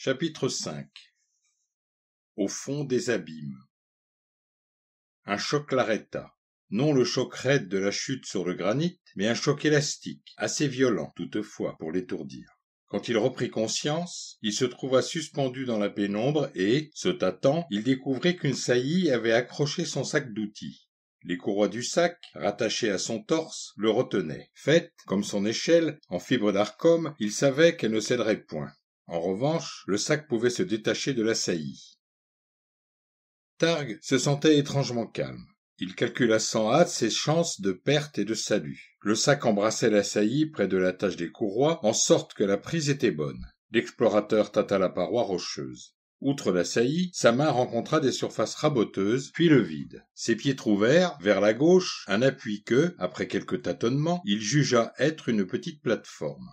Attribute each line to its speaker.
Speaker 1: Chapitre 5 Au fond
Speaker 2: des abîmes Un choc l'arrêta. Non le choc raide de la chute sur le granit, mais un choc élastique, assez violent toutefois pour l'étourdir. Quand il reprit conscience, il se trouva suspendu dans la pénombre et, se tâtant, il découvrit qu'une saillie avait accroché son sac d'outils. Les courroies du sac, rattachées à son torse, le retenaient. Faites comme son échelle, en fibre d'arcom, il savait qu'elle ne céderait point. En revanche, le sac pouvait se détacher de la saillie. Targ se sentait étrangement calme. Il calcula sans hâte ses chances de perte et de salut. Le sac embrassait la saillie près de l'attache des courroies, en sorte que la prise était bonne. L'explorateur tâta la paroi rocheuse. Outre la saillie, sa main rencontra des surfaces raboteuses, puis le vide. Ses pieds trouvèrent, vers la gauche, un appui que, après quelques tâtonnements, il jugea être une petite plateforme.